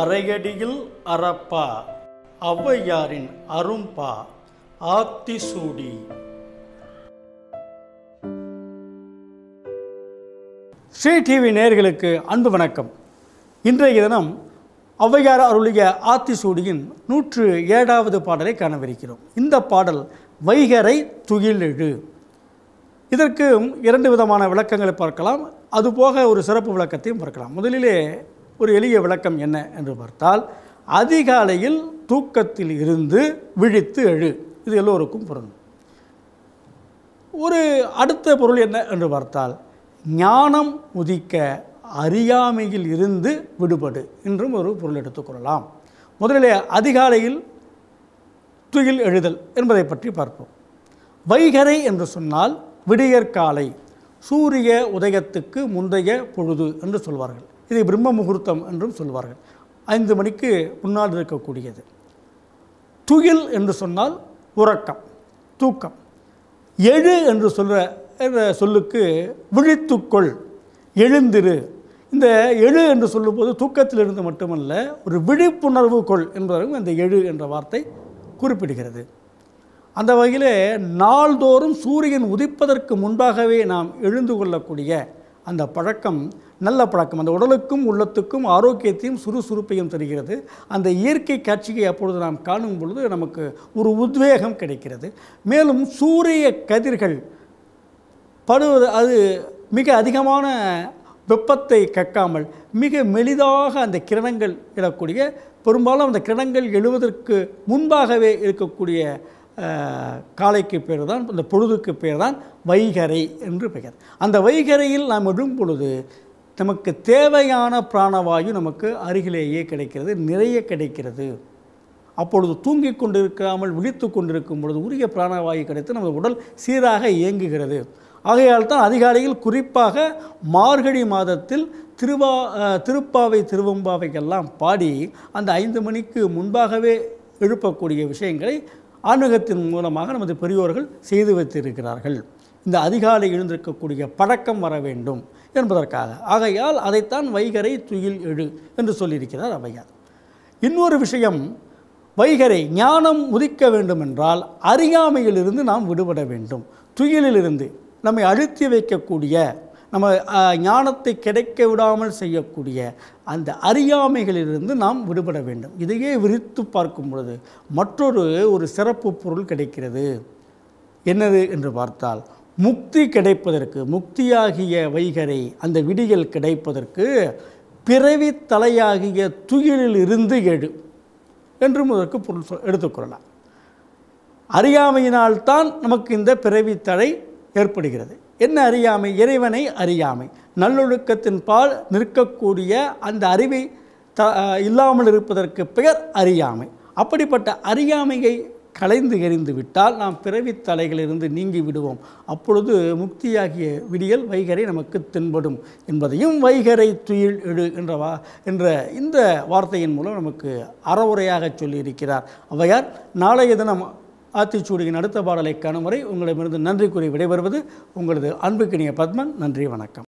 அரையடியில் அறப்பா ஔவையாரின் அரும்பா ஆத்திசூடி ஸ்ரீ டிவி நேர்களுக்கு அன்பு வணக்கம் இன்றைய தினம் ஔவையார் அருளிய ஆத்திசூடியின் நூற்று ஏழாவது பாடலை காணவிருக்கிறோம் இந்த பாடல் வைகரை துயிலெழு இதற்கு இரண்டு விதமான விளக்கங்களை பார்க்கலாம் அதுபோக ஒரு சிறப்பு விளக்கத்தையும் பார்க்கலாம் முதலிலே ஒரு எளிய விளக்கம் என்ன என்று பார்த்தால் அதிகாலையில் தூக்கத்தில் இருந்து விழித்து எழு இது எல்லோருக்கும் பொருள் ஒரு அடுத்த பொருள் என்ன என்று பார்த்தால் ஞானம் உதிக்க அறியாமையில் இருந்து விடுபடு என்றும் ஒரு பொருள் எடுத்துக்கொள்ளலாம் முதலிலே அதிகாலையில் துயில் எழுதல் என்பதை பற்றி பார்ப்போம் வைகரை என்று சொன்னால் விடியற்காலை சூரிய உதயத்துக்கு முந்தைய பொழுது என்று சொல்வார்கள் இதை பிரம்ம முகூர்த்தம் என்றும் சொல்வார்கள் ஐந்து மணிக்கு முன்னால் இருக்கக்கூடியது துயில் என்று சொன்னால் உறக்கம் தூக்கம் எழு என்று சொல்கிற சொல்லுக்கு விழித்துக்கொள் எழுந்திரு இந்த எழு என்று சொல்லும்போது தூக்கத்திலிருந்து மட்டுமல்ல ஒரு விழிப்புணர்வு கொள் என்பதற்கும் அந்த எழு என்ற வார்த்தை குறிப்பிடுகிறது அந்த வகையில் நாள்தோறும் சூரியன் உதிப்பதற்கு முன்பாகவே நாம் எழுந்து கொள்ளக்கூடிய அந்த பழக்கம் நல்ல பழக்கம் அந்த உடலுக்கும் உள்ளத்துக்கும் ஆரோக்கியத்தையும் சுறுசுறுப்பையும் தருகிறது அந்த இயற்கை காட்சியை அப்பொழுது நாம் காணும் பொழுது நமக்கு ஒரு உத்வேகம் கிடைக்கிறது மேலும் சூரிய கதிர்கள் படுவது அது மிக அதிகமான வெப்பத்தை கக்காமல் மிக மெலிதாக அந்த கிரணங்கள் இடக்கூடிய பெரும்பாலும் அந்த கிரணங்கள் எழுவதற்கு முன்பாகவே இருக்கக்கூடிய காலைக்கு பேர் தான் இந்த பொழுதுக்கு பேர் தான் வைகரை என்று பெயர் அந்த வைகரையில் நாம் விடும் பொழுது நமக்கு தேவையான பிராணவாயு நமக்கு அருகிலேயே கிடைக்கிறது நிறைய கிடைக்கிறது அப்பொழுது தூங்கிக் கொண்டிருக்காமல் விழித்து கொண்டிருக்கும் பொழுது உரிய பிராணவாயு கிடைத்து நமது உடல் சீராக இயங்குகிறது ஆகையால் தான் அதிகாலையில் குறிப்பாக மார்கழி மாதத்தில் திருவா திருப்பாவை திருவம்பாவைக்கெல்லாம் பாடி அந்த ஐந்து மணிக்கு முன்பாகவே எழுப்பக்கூடிய விஷயங்களை ஆன்மீகத்தின் மூலமாக நமது பெரியோர்கள் செய்து வைத்திருக்கிறார்கள் இந்த அதிகாலை எழுந்திருக்கக்கூடிய பழக்கம் வர வேண்டும் என்பதற்காக ஆகையால் அதைத்தான் வைகரை துயில் எழு என்று சொல்லியிருக்கிறார் அவையார் இன்னொரு விஷயம் வைகரை ஞானம் உதிக்க வேண்டுமென்றால் அறியாமையிலிருந்து நாம் விடுபட வேண்டும் துயிலிலிருந்து நம்மை அழுத்தி வைக்கக்கூடிய நம்ம ஞானத்தை கிடைக்க விடாமல் செய்யக்கூடிய அந்த அறியாமைகளிலிருந்து நாம் விடுபட வேண்டும் இதையே விரித்து பார்க்கும் பொழுது மற்றொரு ஒரு சிறப்பு பொருள் கிடைக்கிறது என்னது என்று பார்த்தால் முக்தி கிடைப்பதற்கு முக்தியாகிய வைகரை அந்த விடிகள் கிடைப்பதற்கு பிறவி தலையாகிய துயிலில் இருந்து எழு என்றும் முதற்கு பொருள் சொல் எடுத்துக்கொள்ளலாம் அறியாமையினால்தான் நமக்கு இந்த பிறவி தடை ஏற்படுகிறது என்ன அறியாமை இறைவனை அறியாமை நல்லொழுக்கத்தின் பால் நிற்கக்கூடிய அந்த அறிவை த இல்லாமல் இருப்பதற்கு பெயர் அறியாமை அப்படிப்பட்ட அறியாமையை கலைந்து எறிந்து விட்டால் நாம் பிறவி தலைகளிலிருந்து நீங்கி விடுவோம் அப்பொழுது முக்தியாகிய விடியல் வைகரை நமக்கு தென்படும் என்பதையும் வைகரை துயில் எழு என்ற என்ற இந்த வார்த்தையின் மூலம் நமக்கு அறவுரையாக சொல்லியிருக்கிறார் அவையார் நாளைய தினம் ஆத்திச்சூடியின் அடுத்த பாடலை காணும் வரை உங்களிடமிருந்து நன்றி கூறி விடைபெறுவது உங்களது அன்புக்கினிய பத்மன் நன்றி வணக்கம்